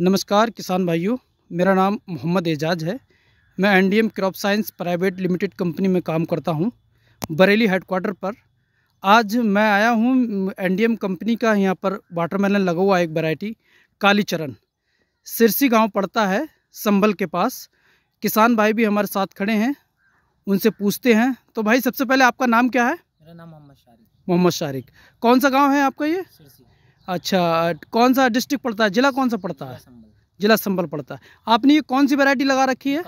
नमस्कार किसान भाइयों मेरा नाम मोहम्मद एजाज है मैं NDM crop science private limited company में काम करता हूं बरेली हेडक्वार्टर पर आज मैं आया हूं एनडीएम कंपनी का यहां पर वाटरमेलन लगा हुआ एक वैरायटी कालीचरण सिरसी गांव पड़ता है संभल के पास किसान भाई भी हमारे साथ खड़े हैं उनसे पूछते हैं तो भाई सबसे पहले आपका नाम क्या है मेरा नाम मोहम्मद शारिक मोहम्मद शारिक कौन सा गाँव है आपका ये सिरसी अच्छा कौन सा डिस्ट्रिक्ट पड़ता है जिला कौन सा पड़ता है जिला संबल पड़ता है आपने ये कौन सी वैरायटी लगा रखी है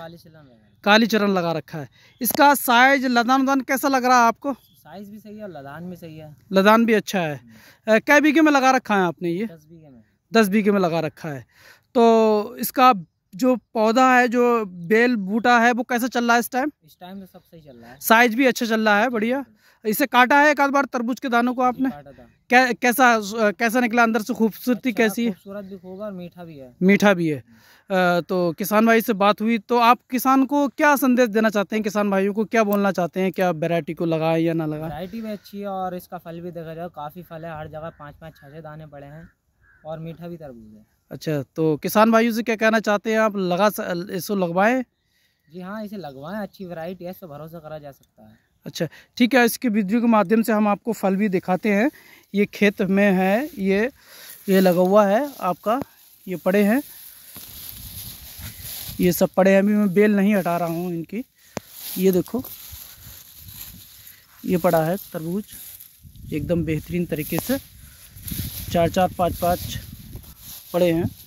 काली चरण लगा रखा है इसका साइज लदान उदान कैसा लग रहा है आपको साइज भी सही है लदान भी सही है लदान भी अच्छा है कै बीघे में लगा रखा है आपने ये दस बीघे में दस बीघे में लगा रखा है तो इसका जो पौधा है जो बेल बूटा है वो कैसा चल रहा है इस टाइम इस टाइम तो सब सही चल रहा है साइज भी अच्छा चल रहा है बढ़िया इसे काटा है एक बार तरबूज के दानों को आपने कै, कैसा कैसा निकला अंदर से खूबसूरती अच्छा, कैसी है खूबसूरत भी होगा और मीठा भी है मीठा भी है तो किसान भाई से बात हुई तो आप किसान को क्या संदेश देना चाहते हैं किसान भाइयों को क्या बोलना चाहते हैं क्या वेरायटी को लगाए या ना लगाए वेरायटी भी अच्छी है और इसका फल भी देखा जाए काफ़ी फल है हर जगह पाँच पाँच छः छः दाने पड़े हैं और मीठा भी तरबूज है अच्छा तो किसान भाइयों से क्या कहना चाहते हैं आप लगा इसको लगवाएँ जी हाँ इसे लगवाएं अच्छी वैरायटी है इस भरोसा करा जा सकता है अच्छा ठीक है इसके वीडियो के माध्यम से हम आपको फल भी दिखाते हैं ये खेत में है ये ये लगा हुआ है आपका ये पड़े हैं ये सब पड़े हैं अभी मैं बेल नहीं हटा रहा हूँ इनकी ये देखो ये पड़ा है तरबूज एकदम बेहतरीन तरीके से चार चार पाँच पाँच पड़े हैं